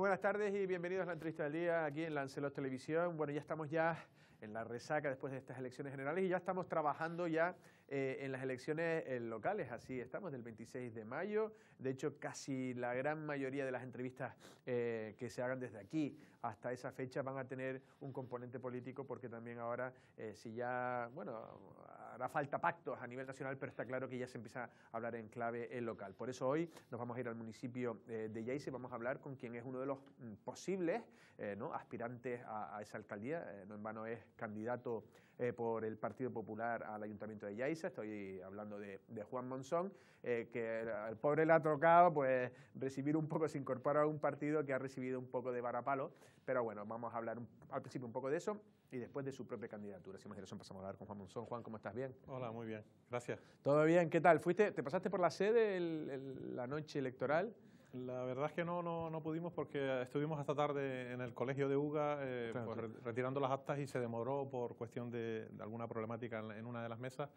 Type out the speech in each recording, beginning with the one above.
buenas tardes y bienvenidos a la entrevista del día aquí en Lancelot Televisión. Bueno, ya estamos ya en la resaca después de estas elecciones generales y ya estamos trabajando ya eh, en las elecciones eh, locales, así estamos, del 26 de mayo. De hecho, casi la gran mayoría de las entrevistas eh, que se hagan desde aquí hasta esa fecha van a tener un componente político porque también ahora, si ya, bueno, hará falta pactos a nivel nacional, pero está claro que ya se empieza a hablar en clave local. Por eso hoy nos vamos a ir al municipio eh, de Yaiza y vamos a hablar con quien es uno de los mm, posibles eh, aspirantes a, esa alcaldía. Eh, no en vano es candidato por el Partido Popular al Ayuntamiento de Yaiza. Estoy hablando de, Juan Monzón, que al pobre le ha tocado pues, recibir un poco, se incorpora a un partido que ha recibido un poco de varapalo. Pero bueno, vamos a hablar al principio un poco de eso y después de su propia candidatura. Sin dirección pasamos a hablar con Juan Monzón. Juan, ¿cómo estás? ¿Bien? Hola, muy bien. Gracias. ¿Todo bien? ¿Qué tal? ¿Fuiste, ¿Te pasaste por la sede la noche electoral? La verdad es que no, no, no, pudimos porque estuvimos hasta tarde en el colegio de UGA eh, pues, retirando las actas y se demoró por cuestión de, alguna problemática en, una de las mesas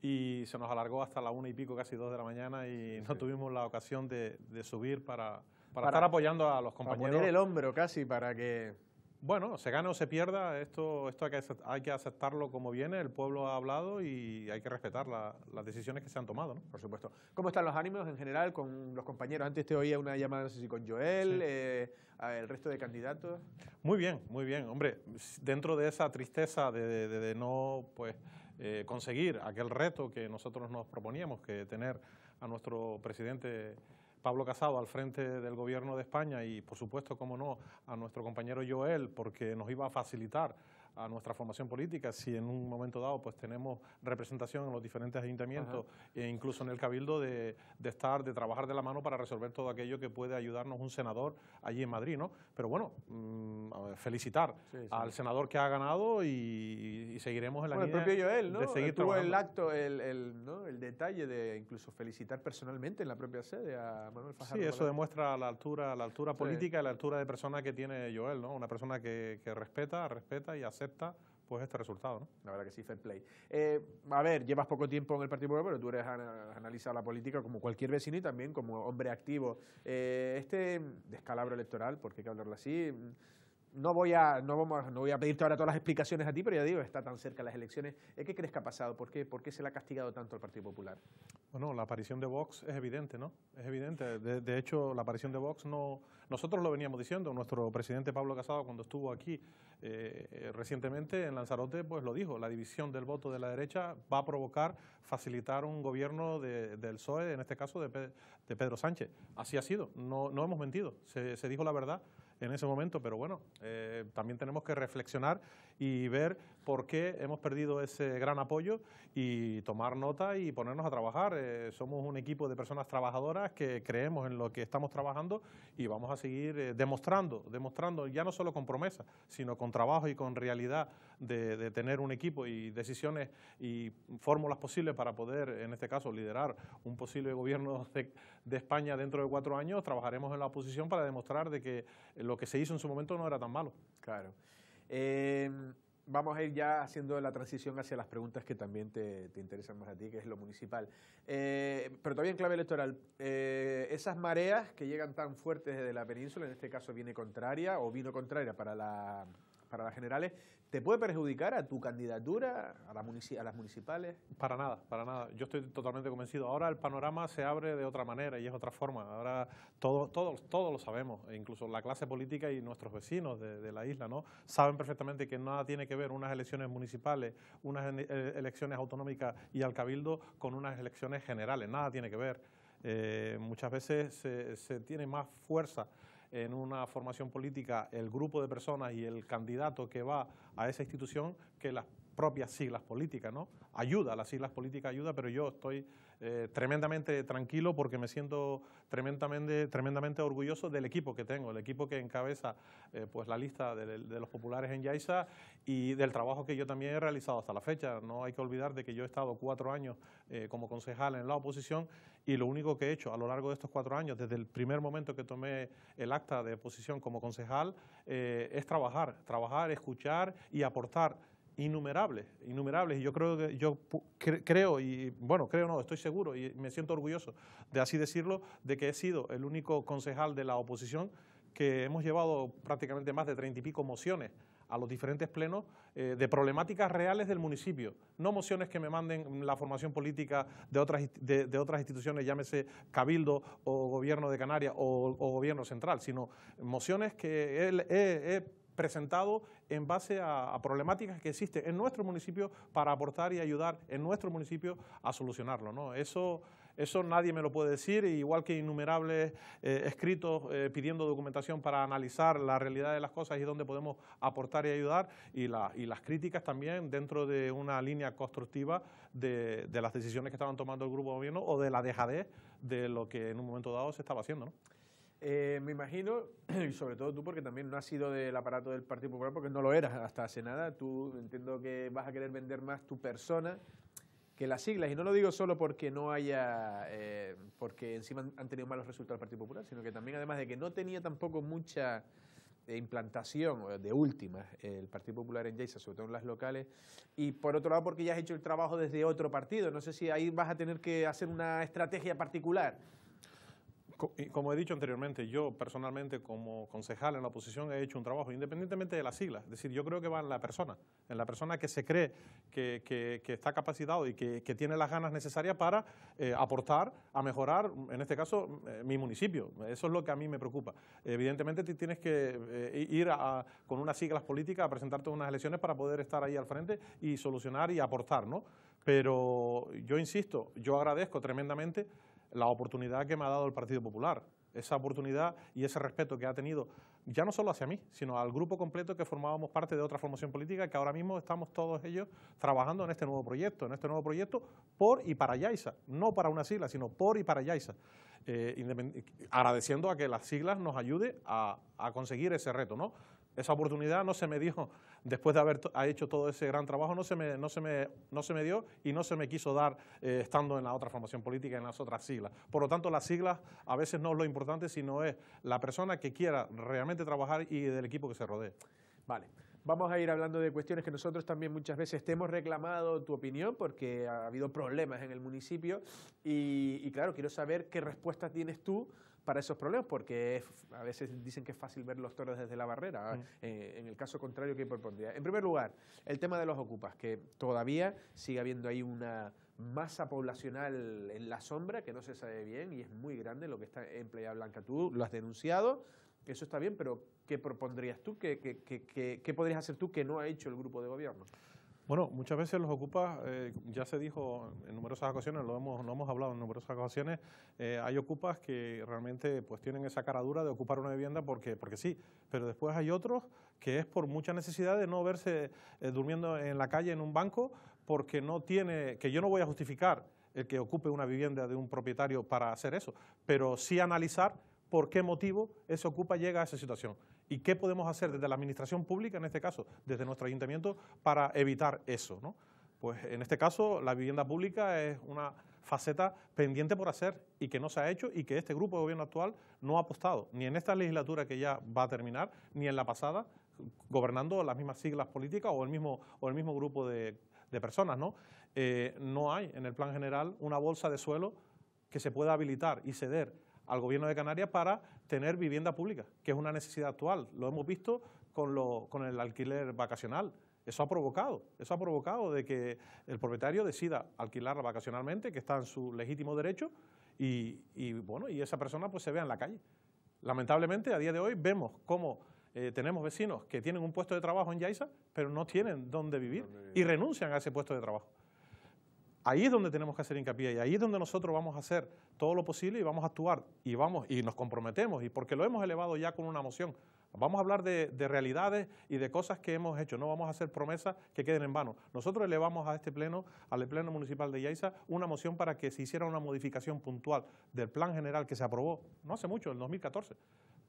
y se nos alargó hasta la una y pico, casi dos de la mañana y no tuvimos la ocasión de, subir para, para, para, estar apoyando a los compañeros. Para poner el hombro casi para que... Bueno, se gane o se pierda, esto, esto hay, que, aceptarlo como viene, el pueblo ha hablado y hay que respetar las decisiones que se han tomado. Por supuesto. ¿Cómo están los ánimos en general con los compañeros? Antes te oía una llamada, no sé si con Joel, eh, el resto de candidatos. Muy bien, muy bien. Hombre, dentro de esa tristeza de, no pues, eh, conseguir aquel reto que nosotros nos proponíamos, que tener a nuestro presidente Pablo Casado al frente del Gobierno de España y, por supuesto, como no, a nuestro compañero Joel, porque nos iba a facilitar a nuestra formación política, si en un momento dado pues tenemos representación en los diferentes ayuntamientos e incluso en el cabildo de, de, estar, de trabajar de la mano para resolver todo aquello que puede ayudarnos un senador allí en Madrid, ¿no? Pero bueno, mm, felicitar al senador que ha ganado y, seguiremos en la el propio Joel, ¿no? seguir el acto, el, el, ¿no? el, detalle de incluso felicitar personalmente en la propia sede a Manuel Fajardo. Sí, eso demuestra la altura, la altura política y la altura de persona que tiene Joel, ¿no? Una persona que, que respeta, respeta y hace pues este resultado, ¿no? La verdad que sí, fair play. Eh, a ver, llevas poco tiempo en el Partido Popular, pero tú eres analizado la política como cualquier vecino y también como hombre activo. Eh, este descalabro electoral, porque hay que hablarlo así, no voy, a, no, vamos, no a pedirte ahora todas las explicaciones a ti, pero ya digo, está tan cerca las elecciones. Eh, ¿Qué crees que ha pasado? ¿Por qué, se le ha castigado tanto al Partido Popular? Bueno, la aparición de Vox es evidente, ¿no? Es evidente. De, hecho, la aparición de Vox no... Nosotros lo veníamos diciendo, nuestro presidente Pablo Casado cuando estuvo aquí eh, eh, recientemente en Lanzarote, pues lo dijo, la división del voto de la derecha va a provocar, facilitar un gobierno del PSOE, en este caso de, Pedro Sánchez. Así ha sido, no, no hemos mentido, se dijo la verdad en ese momento, pero bueno, eh, también tenemos que reflexionar y ver por qué hemos perdido ese gran apoyo y tomar nota y ponernos a trabajar. Eh, somos un equipo de personas trabajadoras que creemos en lo que estamos trabajando y vamos a seguir eh, demostrando, demostrando ya no solo con promesas, sino con trabajo y con realidad de, tener un equipo y decisiones y fórmulas posibles para poder, en este caso, liderar un posible gobierno de, España dentro de cuatro años. Trabajaremos en la oposición para demostrar de que lo que se hizo en su momento no era tan malo. Claro. Eh, vamos a ir ya haciendo la transición hacia las preguntas que también te, interesan más a ti, que es lo municipal. Eh, pero todavía en clave electoral, eh, esas mareas que llegan tan fuertes desde la península, en este caso viene contraria o vino contraria para la para las generales, ¿te puede perjudicar a tu candidatura, a, las municipales? Para nada, para nada. Yo estoy totalmente convencido. Ahora el panorama se abre de otra manera y es otra forma. Ahora todos todos todos lo sabemos, e incluso la clase política y nuestros vecinos de, la isla no saben perfectamente que nada tiene que ver unas elecciones municipales, unas eh, elecciones autonómicas y al cabildo con unas elecciones generales. Nada tiene que ver. Eh, muchas veces se, se tiene más fuerza en una formación política el grupo de personas y el candidato que va a esa institución que las propias siglas políticas, ¿no? Ayuda, las siglas políticas ayuda, pero yo estoy eh, tremendamente tranquilo porque me siento tremendamente, tremendamente orgulloso del equipo que tengo, el equipo que encabeza eh, pues la lista de, los populares en Yaiza y del trabajo que yo también he realizado hasta la fecha. No hay que olvidar de que yo he estado cuatro años eh, como concejal en la oposición y lo único que he hecho a lo largo de estos cuatro años, desde el primer momento que tomé el acta de oposición como concejal, eh, es trabajar, trabajar, escuchar y aportar innumerables, innumerables. Y yo creo que yo creo y bueno, creo no, estoy seguro y me siento orgulloso de así decirlo, de que he sido el único concejal de la oposición que hemos llevado prácticamente más de treinta y pico mociones a los diferentes plenos eh, de problemáticas reales del municipio, no mociones que me manden la formación política de otras, de, otras instituciones, llámese Cabildo o Gobierno de Canarias o, Gobierno Central, sino mociones que he, presentado en base a, a, problemáticas que existen en nuestro municipio para aportar y ayudar en nuestro municipio a solucionarlo. ¿no? Eso eso nadie me lo puede decir, igual que innumerables eh, escritos eh, pidiendo documentación para analizar la realidad de las cosas y dónde podemos aportar y ayudar, y, y las críticas también dentro de una línea constructiva de, las decisiones que estaban tomando el grupo gobierno o de la dejadez de lo que en un momento dado se estaba haciendo. Eh, me imagino, y sobre todo tú, porque también no has sido del aparato del Partido Popular, porque no lo eras hasta hace nada. Tú entiendo que vas a querer vender más tu persona, que las siglas, y no lo digo solo porque no haya, eh, porque encima han tenido malos resultados el Partido Popular, sino que también además de que no tenía tampoco mucha eh, implantación de última el Partido Popular en Yeiza, sobre todo en las locales, y por otro lado porque ya has hecho el trabajo desde otro partido, no sé si ahí vas a tener que hacer una estrategia particular como he dicho anteriormente, yo personalmente como concejal en la oposición he hecho un trabajo, independientemente de las siglas. Es decir, yo creo que va en la persona, en la persona que se cree que, está capacitado y que, tiene las ganas necesarias para eh, aportar a mejorar, en este caso, eh, mi municipio. Eso es lo que a mí me preocupa. Evidentemente tienes que eh, ir con unas siglas políticas a presentarte unas elecciones para poder estar ahí al frente y solucionar y aportar, ¿no? Pero yo insisto, yo agradezco tremendamente la oportunidad que me ha dado el Partido Popular, esa oportunidad y ese respeto que ha tenido, ya no solo hacia mí, sino al grupo completo que formábamos parte de otra formación política, que ahora mismo estamos todos ellos trabajando en este nuevo proyecto, en este nuevo proyecto por y para Yaisa, no para una sigla, sino por y para Yaisa, eh, agradeciendo a que las siglas nos ayude a, a conseguir ese reto, ¿no? Esa oportunidad no se me dio, después de haber hecho todo ese gran trabajo, no se me, no se me, no se me dio y no se me quiso dar eh, estando en la otra formación política, en las otras siglas. Por lo tanto, las siglas a veces no es lo importante, sino es la persona que quiera realmente trabajar y del equipo que se rodee. Vale. Vamos a ir hablando de cuestiones que nosotros también muchas veces te hemos reclamado tu opinión porque ha habido problemas en el municipio y, y claro, quiero saber qué respuesta tienes tú para esos problemas, porque a veces dicen que es fácil ver los toros desde la barrera, ¿ah? mm. en el caso contrario ¿qué propondría. En primer lugar, el tema de los ocupas, que todavía sigue habiendo ahí una masa poblacional en la sombra que no se sabe bien y es muy grande lo que está en Playa Blanca. Tú lo has denunciado, eso está bien, pero ¿qué propondrías tú? ¿Qué, qué, qué, qué podrías hacer tú que no ha hecho el grupo de gobierno? Bueno, muchas veces los ocupas, eh, ya se dijo en numerosas ocasiones, lo hemos, hemos hablado en numerosas ocasiones, eh, hay ocupas que realmente pues tienen esa cara dura de ocupar una vivienda porque, porque sí, pero después hay otros que es por mucha necesidad de no verse eh, durmiendo en la calle en un banco porque no tiene, que yo no voy a justificar el que ocupe una vivienda de un propietario para hacer eso, pero sí analizar por qué motivo ese ocupa llega a esa situación y qué podemos hacer desde la administración pública, en este caso, desde nuestro ayuntamiento, para evitar eso. ¿no? Pues en este caso, la vivienda pública es una faceta pendiente por hacer y que no se ha hecho y que este grupo de gobierno actual no ha apostado, ni en esta legislatura que ya va a terminar, ni en la pasada, gobernando las mismas siglas políticas o el mismo, grupo de, personas. ¿no? Eh, no hay en el plan general una bolsa de suelo que se pueda habilitar y ceder al gobierno de Canarias para tener vivienda pública, que es una necesidad actual. Lo hemos visto con, con el alquiler vacacional. Eso ha provocado, eso ha provocado de que el propietario decida alquilarla vacacionalmente, que está en su legítimo derecho, y, bueno, y esa persona pues se vea en la calle. Lamentablemente, a día de hoy vemos cómo eh, tenemos vecinos que tienen un puesto de trabajo en Yaiza, pero no tienen dónde vivir y renuncian a ese puesto de trabajo. Ahí es donde tenemos que hacer hincapié y ahí es donde nosotros vamos a hacer todo lo posible y vamos a actuar y vamos y nos comprometemos y porque lo hemos elevado ya con una moción. Vamos a hablar de, realidades y de cosas que hemos hecho, no vamos a hacer promesas que queden en vano. Nosotros elevamos a este pleno, al pleno municipal de Yaiza, una moción para que se hiciera una modificación puntual del plan general que se aprobó no hace mucho, en 2014,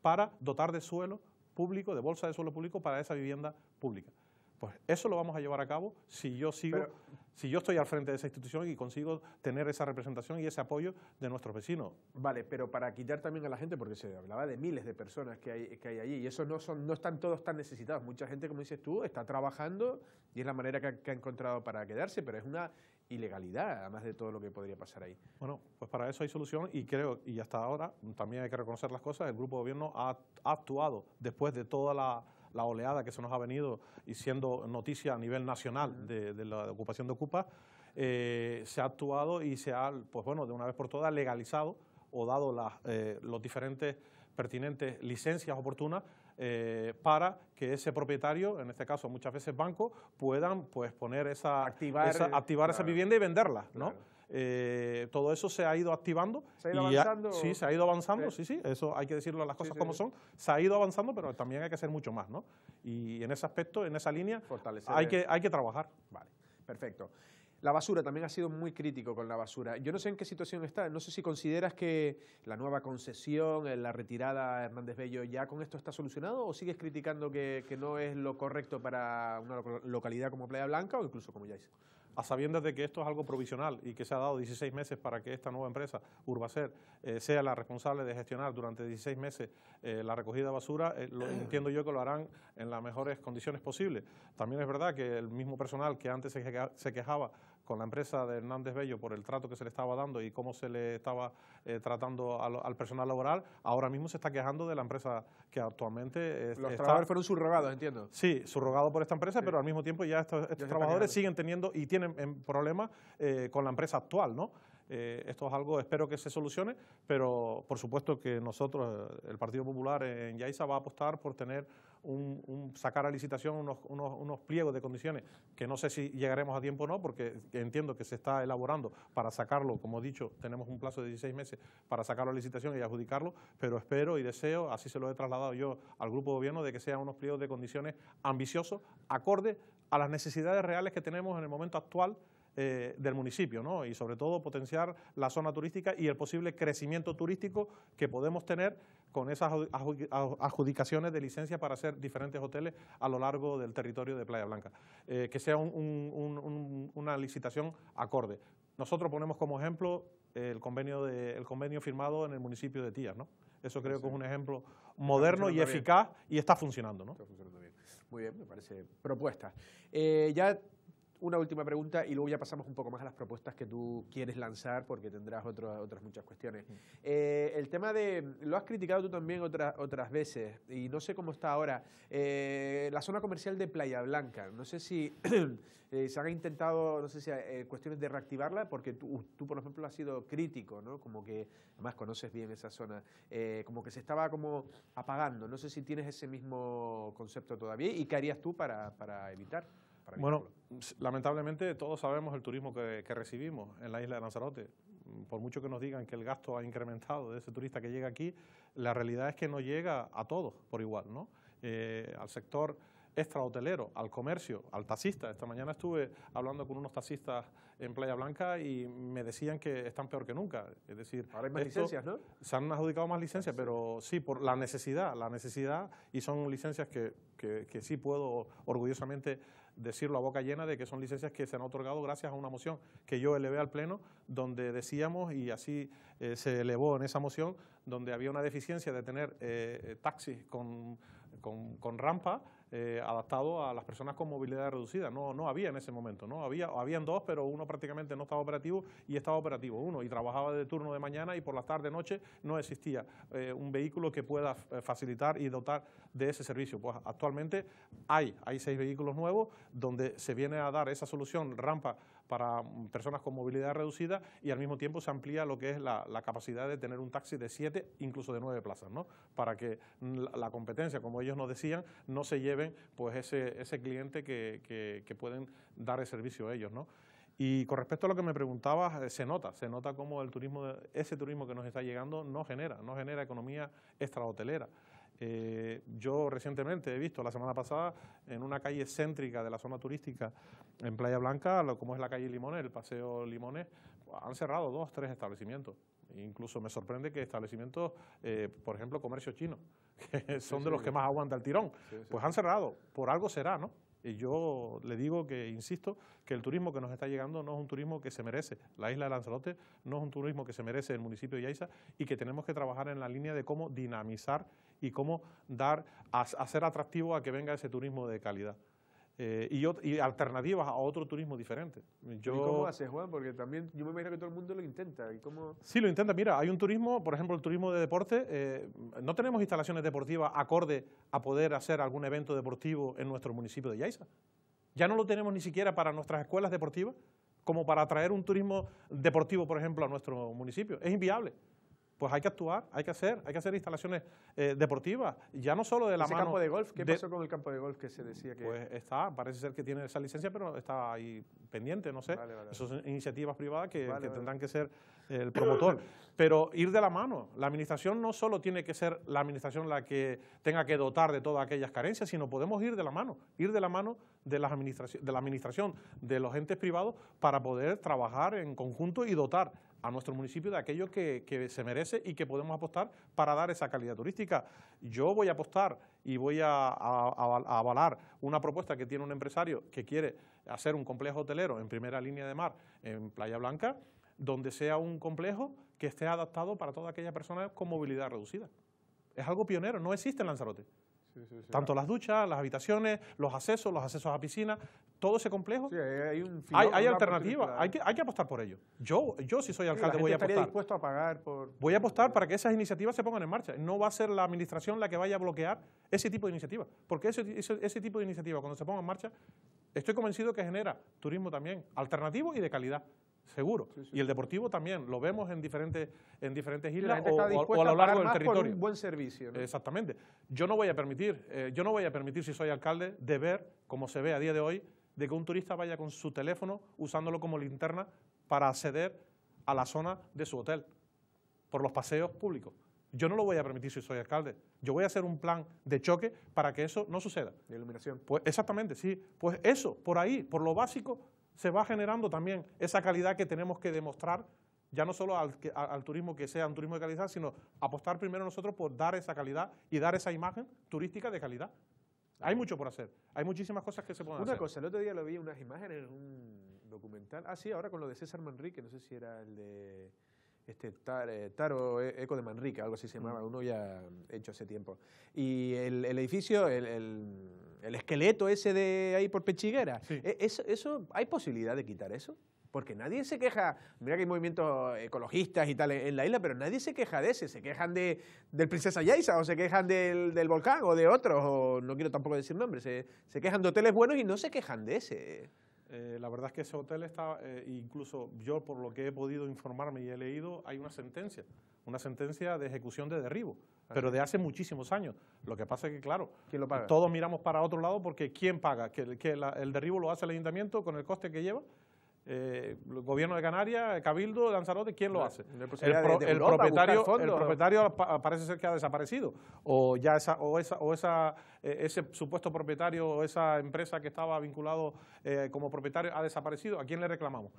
para dotar de suelo público, de bolsa de suelo público para esa vivienda pública. Pues eso lo vamos a llevar a cabo si yo sigo, si yo estoy al frente de esa institución y consigo tener esa representación y ese apoyo de nuestros vecinos. Vale, pero para quitar también a la gente, porque se hablaba de miles de personas que hay, que hay allí, y eso no, son, no están todos tan necesitados. Mucha gente, como dices tú, está trabajando y es la manera que ha, encontrado para quedarse, pero es una ilegalidad, además de todo lo que podría pasar ahí. Bueno, pues para eso hay solución y creo, y hasta ahora, también hay que reconocer las cosas, el Grupo de Gobierno ha actuado después de toda la la oleada que se nos ha venido y siendo noticia a nivel nacional de, la ocupación de Ocupa, eh, se ha actuado y se ha, pues bueno, de una vez por todas legalizado o dado las eh, los diferentes pertinentes licencias oportunas eh, para que ese propietario, en este caso muchas veces banco, puedan pues poner esa activar, esa, activar esa vivienda y venderla, ¿no? Eh, todo eso se ha ido activando. ¿Se ha ido y avanzando? sí, se ha ido avanzando, sí. sí, eso hay que decirlo las cosas como son. Se ha ido avanzando, pero también hay que hacer mucho más, ¿no? Y en ese aspecto, en esa línea, hay, que, hay que trabajar. Vale, perfecto. La basura, también ha sido muy crítico con la basura. Yo no sé en qué situación está, no sé si consideras que la nueva concesión, eh, la retirada Hernández Bello, ya con esto está solucionado o sigues criticando que, que no es lo correcto para una localidad como Playa Blanca o incluso como Yaiza a sabiendas de que esto es algo provisional y que se ha dado 16 meses para que esta nueva empresa, Urbacer, eh, sea la responsable de gestionar durante 16 meses eh, la recogida de basura, eh, lo entiendo yo que lo harán en las mejores condiciones posibles. También es verdad que el mismo personal que antes se quejaba con la empresa de Hernández Bello por el trato que se le estaba dando y cómo se le estaba eh, tratando al, personal laboral, ahora mismo se está quejando de la empresa que actualmente... Eh, Los trabajadores fueron subrogados, entiendo. Sí, subrogados por esta empresa, pero al mismo tiempo ya estos, trabajadores siguen teniendo y tienen eh, problemas con la empresa actual, ¿no? Eh, esto es algo, espero que se solucione, pero por supuesto que nosotros, el Partido Popular en Yaiza, va a apostar por tener un, sacar a licitación unos, unos, unos, pliegos de condiciones que no sé si llegaremos a tiempo o no, porque entiendo que se está elaborando para sacarlo, como he dicho, tenemos un plazo de 16 meses para sacarlo a licitación y adjudicarlo, pero espero y deseo, así se lo he trasladado yo al grupo de gobierno, de que sean unos pliegos de condiciones ambiciosos, acorde a las necesidades reales que tenemos en el momento actual eh, del municipio ¿no? y sobre todo potenciar la zona turística y el posible crecimiento turístico que podemos tener con esas adjudicaciones de licencia para hacer diferentes hoteles a lo largo del territorio de Playa Blanca, eh, que sea una licitación acorde. Nosotros ponemos como ejemplo el convenio, convenio firmado en el municipio de Tías, ¿no? Eso creo que es un ejemplo moderno y eficaz y está funcionando, ¿no? Muy bien, me parece propuesta. Eh, ya una última pregunta y luego ya pasamos un poco más a las propuestas que tú quieres lanzar porque tendrás otras muchas cuestiones. Eh, el tema de, lo has criticado tú también otras veces y no sé cómo está ahora, eh, la zona comercial de Playa Blanca, no sé si eh, se han intentado, no sé si cuestiones de reactivarla porque tú, por ejemplo has sido crítico, ¿no? Como que además conoces bien esa zona, como que se estaba como apagando, no sé si tienes ese mismo concepto todavía y qué harías tú para, para evitar. Bueno, lamentablemente todos sabemos el turismo que, recibimos en la isla de Lanzarote. Por mucho que nos digan que el gasto ha incrementado de ese turista que llega aquí, la realidad es que no llega a todos por igual, ¿no? Eh, al sector extrahotelero, al comercio, al taxista. Esta mañana estuve hablando con unos taxistas en Playa Blanca y me decían que están peor que nunca. Es decir, ahora hay más licencias, ¿no? Se han adjudicado más licencias, pero sí, por la necesidad, la necesidad, y son licencias que sí puedo orgullosamente decirlo a boca llena de que son licencias que se han otorgado gracias a una moción que yo elevé al Pleno, donde decíamos, y así eh, se elevó en esa moción, donde había una deficiencia de tener eh, eh, taxis con rampa, eh, adaptado a las personas con movilidad reducida. No, había en ese momento, no había, habían dos, pero uno prácticamente no estaba operativo y estaba operativo uno y trabajaba de turno de mañana y por la tarde noche no existía eh, un vehículo que pueda eh, facilitar y dotar de ese servicio. Pues actualmente hay, hay seis vehículos nuevos donde se viene a dar esa solución rampa para personas con movilidad reducida y al mismo tiempo se amplía lo que es la, capacidad de tener un taxi de siete, incluso de nueve plazas, ¿no? para que la, competencia, como ellos nos decían, no se lleven pues ese, ese cliente que, pueden dar el servicio a ellos. Y con respecto a lo que me preguntabas, eh, se nota, se nota cómo el turismo, ese turismo que nos está llegando no genera, no genera economía extrahotelera. Eh, yo recientemente he visto la semana pasada en una calle céntrica de la zona turística en Playa Blanca, como es la calle Limones, el paseo Limones, han cerrado dos, tres establecimientos. Incluso me sorprende que establecimientos, eh, por ejemplo, comercio chino, que son de los que más aguanta el tirón, pues han cerrado. Por algo será, ¿no? Y yo le digo que, insisto, que el turismo que nos está llegando no es un turismo que se merece. La isla de Lanzarote no es un turismo que se merece el municipio de Yaiza y que tenemos que trabajar en la línea de cómo dinamizar y cómo dar, hacer atractivo a que venga ese turismo de calidad. Eh, y, alternativas a otro turismo diferente. ¿Y cómo hace, Juan? Porque también yo me imagino que todo el mundo lo intenta. ¿Y cómo... Sí, lo intenta. Mira, hay un turismo, por ejemplo, el turismo de deporte. Eh, no tenemos instalaciones deportivas acorde a poder hacer algún evento deportivo en nuestro municipio de Yaiza. Ya no lo tenemos ni siquiera para nuestras escuelas deportivas, como para atraer un turismo deportivo, por ejemplo, a nuestro municipio. Es inviable pues hay que actuar, hay que hacer, hay que hacer instalaciones eh, deportivas, ya no solo de la mano. campo de golf? ¿Qué pasó con el campo de golf que se decía que...? Pues está, parece ser que tiene esa licencia, pero está ahí pendiente, no sé. Vale, Esas son iniciativas privadas que, tendrán que ser eh, el promotor. pero ir de la mano. La administración no solo tiene que ser la administración la que tenga que dotar de todas aquellas carencias, sino podemos ir de la mano, ir de la mano de, las de la administración, de los entes privados, para poder trabajar en conjunto y dotar a nuestro municipio de aquello que, se merece y que podemos apostar para dar esa calidad turística. Yo voy a apostar y voy a, a, avalar una propuesta que tiene un empresario que quiere hacer un complejo hotelero en primera línea de mar en Playa Blanca, donde sea un complejo que esté adaptado para toda aquella persona con movilidad reducida. Es algo pionero, no existe en Lanzarote. Tanto las duchas, las habitaciones, los accesos, los accesos a piscinas, todo ese complejo. hay, hay, alternativas, hay que, hay que apostar por ello. Yo, yo si soy alcalde, voy a apostar. dispuesto a pagar Voy a apostar para que esas iniciativas se pongan en marcha. No va a ser la administración la que vaya a bloquear ese tipo de iniciativas. Porque ese, ese, ese tipo de iniciativas, cuando se ponga en marcha, estoy convencido que genera turismo también, alternativo y de calidad. Seguro. Y el deportivo también, lo vemos en diferentes, en diferentes islas o, a lo largo del territorio. buen servicio. Exactamente. Yo no voy a permitir, eh, yo no voy a permitir, si soy alcalde, de ver, como se ve a día de hoy, de que un turista vaya con su teléfono usándolo como linterna para acceder a la zona de su hotel, por los paseos públicos. Yo no lo voy a permitir si soy alcalde. Yo voy a hacer un plan de choque para que eso no suceda. De iluminación. Pues exactamente, sí. Pues eso, por ahí, por lo básico, se va generando también esa calidad que tenemos que demostrar, ya no solo al, turismo que sea un turismo de calidad, sino apostar primero nosotros por dar esa calidad y dar esa imagen turística de calidad. Hay mucho por hacer, hay muchísimas cosas que se pueden hacer. Una cosa, el otro día lo vi unas imágenes en un documental, ah sí, ahora con lo de César Manrique, no sé si era el de este tar, eh, Taro eh, Eco de Manrique, algo así se llamaba, mm. uno ya hecho hace tiempo. Y el, edificio, el el esqueleto ese de ahí por pechiguera. E, eso, hay posibilidad de quitar eso? Porque nadie se queja, mira que hay movimientos ecologistas y tal en la isla, pero nadie se queja de ese, se quejan de, del Princesa Yaisa o se quejan del, del volcán o de otros, o no quiero tampoco decir nombres, se quejan de hoteles buenos y no se quejan de ese. Eh, la verdad es que ese hotel está, eh, incluso yo por lo que he podido informarme y he leído, hay una sentencia, una sentencia de ejecución de derribo, ah. pero de hace muchísimos años. Lo que pasa es que, claro, todos miramos para otro lado porque ¿quién paga? Que, que el derribo lo hace el ayuntamiento con el coste que lleva eh, el gobierno de Canarias, Cabildo, Lanzarote, ¿quién lo hace? El, propietario, el propietario parece ser que ha desaparecido, o ya esa, o esa, o esa, eh, ese supuesto propietario o esa empresa que estaba vinculado eh, como propietario ha desaparecido. ¿A quién le reclamamos?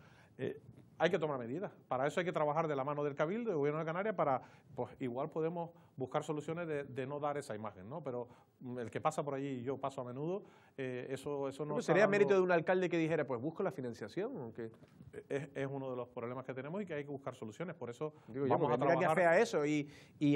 hay que tomar medidas. Para eso hay que trabajar de la mano del Cabildo, del Gobierno de Canarias, para, pues igual podemos buscar soluciones de, no dar esa imagen, ¿no? Pero mm, el que pasa por allí, yo paso a menudo, eh, eso, eso no... sería mérito de un alcalde que dijera, pues busco la financiación. ¿o e-, Es, uno de los problemas que tenemos y que hay que buscar soluciones, por eso vamos pues a trabajar... eso y,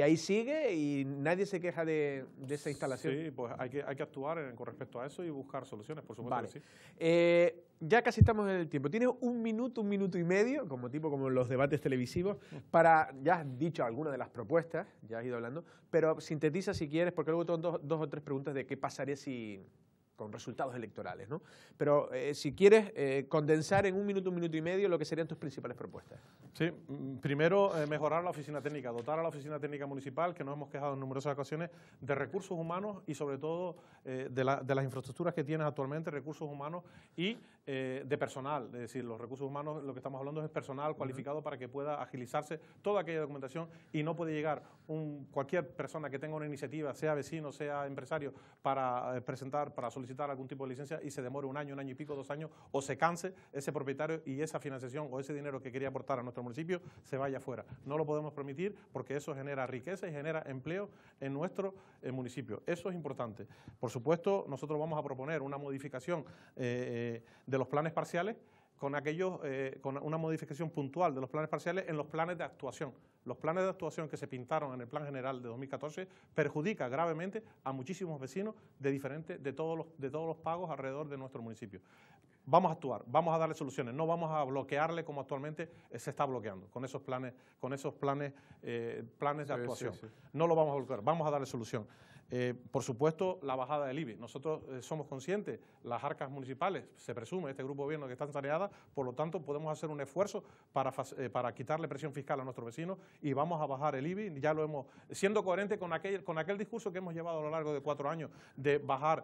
ahí sigue y nadie se queja de, esa instalación. Sí, pues hay que, hay que actuar en, con respecto a eso y buscar soluciones, por supuesto que sí. Eh, ya casi estamos en el tiempo. Tienes un minuto, un minuto y medio, como tipo como en los debates televisivos, mm. para, ya has dicho algunas de las propuestas, ya has ido hablando pero sintetiza si quieres, porque luego tengo dos, o tres preguntas de qué pasaría si con resultados electorales, Pero eh, si quieres eh, condensar en un minuto, un minuto y medio lo que serían tus principales propuestas. Sí, mm, primero eh, mejorar la oficina técnica, dotar a la oficina técnica municipal, que nos hemos quejado en numerosas ocasiones, de recursos humanos y sobre todo de, de, las infraestructuras que tiene actualmente, recursos humanos y eh, de personal, es decir, los recursos humanos, lo que estamos hablando es personal cualificado para que pueda agilizarse toda aquella documentación y no puede llegar un, cualquier persona que tenga una iniciativa, sea vecino, sea empresario, para eh, presentar, para solicitar algún tipo de licencia y se demore un año, un año y pico, dos años, o se canse ese propietario y esa financiación o ese dinero que quería aportar a nuestro municipio se vaya afuera. No lo podemos permitir porque eso genera riqueza y genera empleo en nuestro eh, municipio. Eso es importante. Por supuesto, nosotros vamos a proponer una modificación de de los planes parciales con, aquellos, eh, con una modificación puntual de los planes parciales en los planes de actuación. Los planes de actuación que se pintaron en el Plan General de 2014 perjudica gravemente a muchísimos vecinos de, diferentes, de, todos los, de todos los pagos alrededor de nuestro municipio. Vamos a actuar, vamos a darle soluciones, no vamos a bloquearle como actualmente eh, se está bloqueando con esos planes, con esos planes, eh, planes de actuación. No lo vamos a bloquear, vamos a darle solución. Eh, por supuesto, la bajada del IBI. Nosotros eh, somos conscientes, las arcas municipales, se presume, este grupo de gobierno que están saneadas, por lo tanto, podemos hacer un esfuerzo para, eh, para quitarle presión fiscal a nuestros vecinos y vamos a bajar el IBI. Ya lo hemos, siendo coherente con aquel, con aquel discurso que hemos llevado a lo largo de cuatro años de bajar,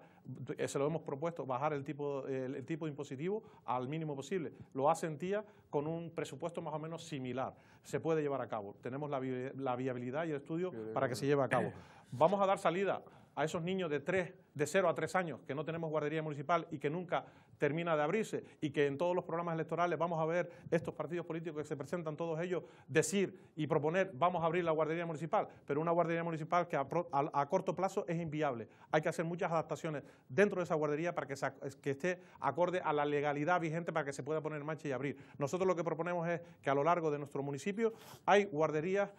se lo hemos propuesto, bajar el tipo, el, tipo impositivo al mínimo posible. Lo hacen tía con un presupuesto más o menos similar. Se puede llevar a cabo. Tenemos la viabilidad y el estudio para que se lleve a cabo. Vamos a dar salida a esos niños de, 3, de 0 a 3 años que no tenemos guardería municipal y que nunca termina de abrirse y que en todos los programas electorales vamos a ver estos partidos políticos que se presentan todos ellos decir y proponer vamos a abrir la guardería municipal, pero una guardería municipal que a, corto plazo es inviable. Hay que hacer muchas adaptaciones dentro de esa guardería para que, que esté acorde a la legalidad vigente para que se pueda poner en marcha y abrir. Nosotros lo que proponemos es que a lo largo de nuestro municipio hay guarderías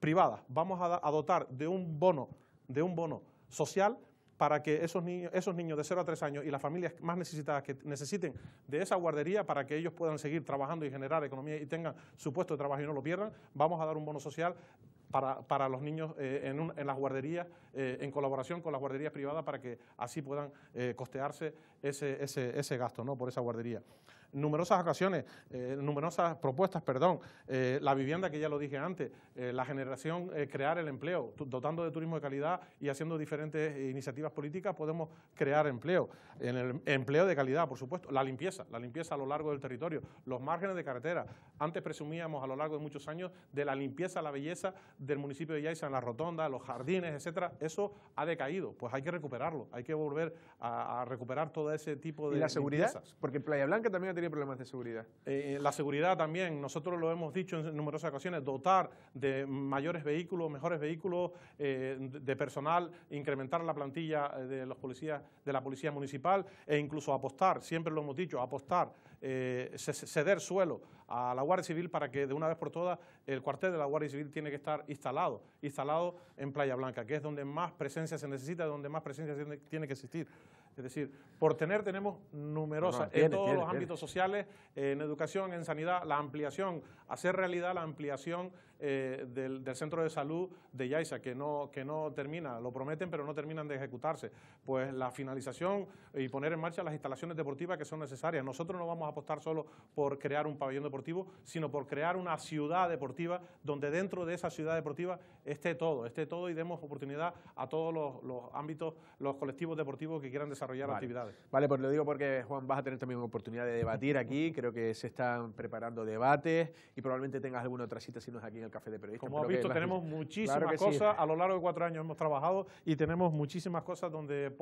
privadas, vamos a, dotar de un bono, de un bono social para que esos niños, esos niños de 0 a 3 años y las familias más necesitadas que necesiten de esa guardería para que ellos puedan seguir trabajando y generar economía y tengan su puesto de trabajo y no lo pierdan, vamos a dar un bono social para, los niños eh, en, en, las guarderías, eh, en colaboración con las guarderías privadas para que así puedan eh, costearse ese, ese, ese gasto ¿no? por esa guardería numerosas ocasiones, eh, numerosas propuestas, perdón, eh, la vivienda que ya lo dije antes, eh, la generación, crear el empleo, dotando de turismo de calidad y haciendo diferentes iniciativas políticas podemos crear empleo, en el empleo de calidad, por supuesto, la limpieza, la limpieza a lo largo del territorio, los márgenes de carretera. Antes presumíamos a lo largo de muchos años de la limpieza, la belleza del municipio de Yaisa, en la rotonda, los jardines, etcétera. Eso ha decaído, pues hay que recuperarlo, hay que volver a, recuperar todo ese tipo de ¿Y la seguridad? Porque Playa Blanca también ha problemas de seguridad. Eh, eh, la seguridad también, nosotros lo hemos dicho en numerosas ocasiones, dotar de mayores vehículos, mejores vehículos, eh, de personal, incrementar la plantilla de los policías, de la policía municipal e incluso apostar, siempre lo hemos dicho, apostar, ceder suelo a la Guardia Civil para que de una vez por todas el cuartel de la Guardia Civil tiene que estar instalado, instalado en Playa Blanca, que es donde más presencia se necesita, donde más presencia tiene que existir. Es decir, por tener tenemos numerosas en todos los ámbitos sociales, en educación, en sanidad, la ampliación, hacer realidad la ampliación eh, del, del, centro de salud de Yaisa, que no, que no termina, lo prometen pero no terminan de ejecutarse. Pues la finalización y poner en marcha las instalaciones deportivas que son necesarias. Nosotros no vamos a apostar solo por crear un pabellón deportivo, sino por crear una ciudad deportiva donde dentro de esa ciudad deportiva esté todo, esté todo y demos oportunidad a todos los, ámbitos, los colectivos deportivos que quieran desarrollar actividades. Vale, pues lo digo porque Juan, vas a tener también oportunidad de debatir aquí, creo que se están preparando debates y probablemente tengas alguna otra cita si no es aquí en café de periodistas. Como has visto, tenemos muchísimas cosas. A lo largo de cuatro años hemos trabajado y tenemos muchísimas cosas donde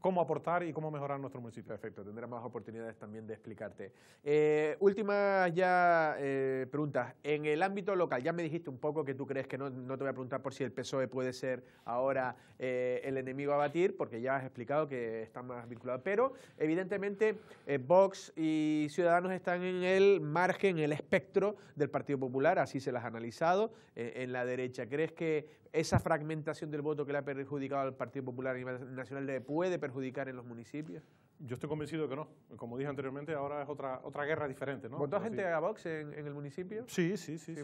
cómo aportar y cómo mejorar nuestro municipio. Perfecto, tendremos más oportunidades también de explicarte. Eh, última ya eh, pregunta. En el ámbito local, ya me dijiste un poco que tú crees que no, te voy a preguntar por si el PSOE puede ser ahora eh, el enemigo a batir, porque ya has explicado que está más vinculado. Pero, evidentemente, eh, Vox y Ciudadanos están en el margen, en el espectro del Partido Popular, así se las analiza en la derecha. ¿Crees que esa fragmentación del voto que le ha perjudicado al Partido Popular a nivel nacional le puede perjudicar en los municipios? Yo estoy convencido que no. Como dije anteriormente, ahora es otra, otra guerra diferente. ¿no? ¿Votó gente a Vox en, el municipio? Sí, sí, sí. sí,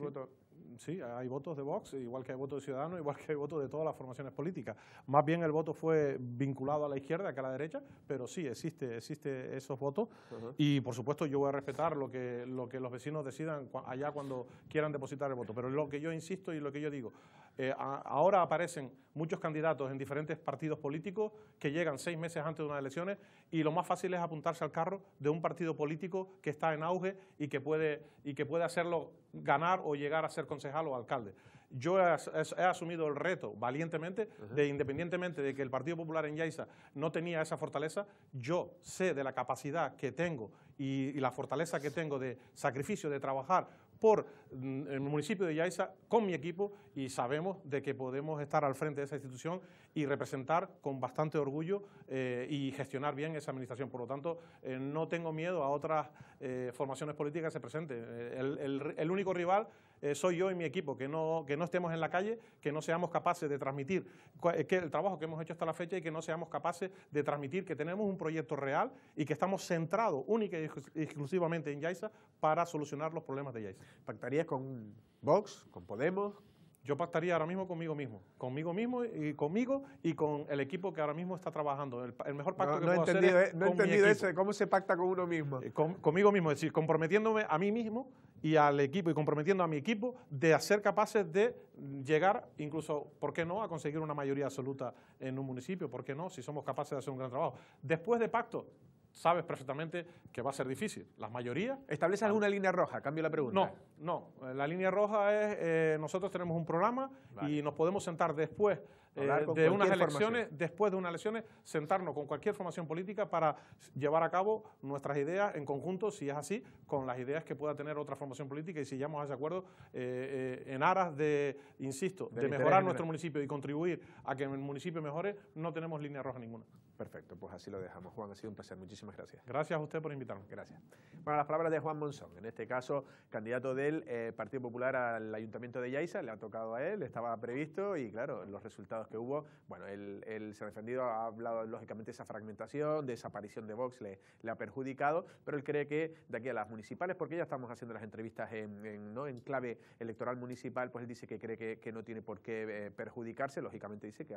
sí, hay votos de Vox, igual que hay votos de Ciudadanos, igual que hay votos de todas las formaciones políticas. Más bien el voto fue vinculado a la izquierda que a la derecha, pero sí, existe, existe esos votos. Y, por supuesto, yo voy a respetar lo que, lo que los vecinos decidan allá cuando quieran depositar el voto. Pero lo que yo insisto y lo que yo digo, eh, ahora aparecen muchos candidatos en diferentes partidos políticos que llegan seis meses antes de unas elecciones y lo más fácil es apuntarse al carro de un partido político que está en auge y que puede, y que puede hacerlo ganar o llegar a ser concejal o alcalde. Yo he, asumido el reto valientemente, de independientemente de que el Partido Popular en Yaiza no tenía esa fortaleza, yo sé de la capacidad que tengo y la fortaleza que tengo de sacrificio, de trabajar por mm, el municipio de Yaiza con mi equipo y sabemos de que podemos estar al frente de esa institución y representar con bastante orgullo eh, y gestionar bien esa administración. Por lo tanto, eh, no tengo miedo a otras eh, formaciones políticas que se presenten. el único rival eh, soy yo y mi equipo, que no, estemos en la calle, que no seamos capaces de transmitir eh, que el trabajo que hemos hecho hasta la fecha y que no seamos capaces de transmitir que tenemos un proyecto real y que estamos centrados única y exclusivamente en Yaisa para solucionar los problemas de Yaisa. ¿Pactarías con Vox, con Podemos, yo pactaría ahora mismo conmigo mismo, conmigo mismo y conmigo y con el equipo que ahora mismo está trabajando. El, mejor pacto que no puedo hacer eh, No he entendido eso cómo se pacta con uno mismo. conmigo mismo, es decir, comprometiéndome a mí mismo y al equipo y comprometiendo a mi equipo de ser capaces de llegar incluso, ¿por qué no?, a conseguir una mayoría absoluta en un municipio, ¿por qué no?, si somos capaces de hacer un gran trabajo. Después de pacto, sabes perfectamente que va a ser difícil. Las mayoría... ¿Establece alguna línea roja? Cambio la pregunta. No, no. La línea roja es, eh, nosotros tenemos un programa y nos podemos sentar después eh, de unas elecciones, después de unas elecciones, sentarnos con cualquier formación política para llevar a cabo nuestras ideas en conjunto, si es así, con las ideas que pueda tener otra formación política y si llegamos a ese acuerdo eh, eh, en aras de, insisto, de mejorar nuestro municipio y contribuir a que el municipio mejore, no tenemos línea roja ninguna. Perfecto, pues así lo dejamos. Juan, ha sido un placer. Muchísimas gracias. Gracias a usted por invitarnos Gracias. Bueno, las palabras de Juan Monzón, en este caso candidato del eh, Partido Popular al Ayuntamiento de Yaiza, le ha tocado a él, estaba previsto y claro, los resultados que hubo, bueno, él, se ha defendido, ha hablado lógicamente de esa fragmentación, de esa aparición de Vox, le, le, ha perjudicado, pero él cree que de aquí a las municipales, porque ya estamos haciendo las entrevistas en, ¿no? en clave electoral municipal, pues él dice que cree que, que no tiene por qué eh, perjudicarse, lógicamente dice que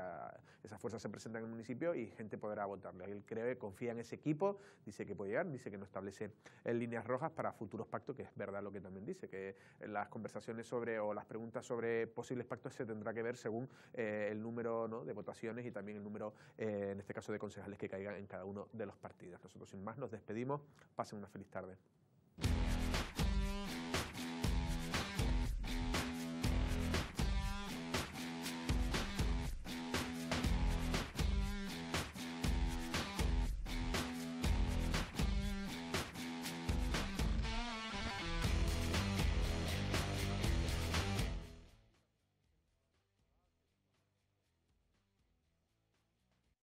esas fuerzas se presentan en el municipio y gente podrá votarle. Él cree, confía en ese equipo, dice que puede llegar, dice que no establece líneas rojas para futuros pactos, que es verdad lo que también dice, que las conversaciones sobre o las preguntas sobre posibles pactos se tendrá que ver según eh, el número de votaciones y también el número, eh, en este caso, de concejales que caigan en cada uno de los partidos. Nosotros, sin más, nos despedimos. Pasen una feliz tarde.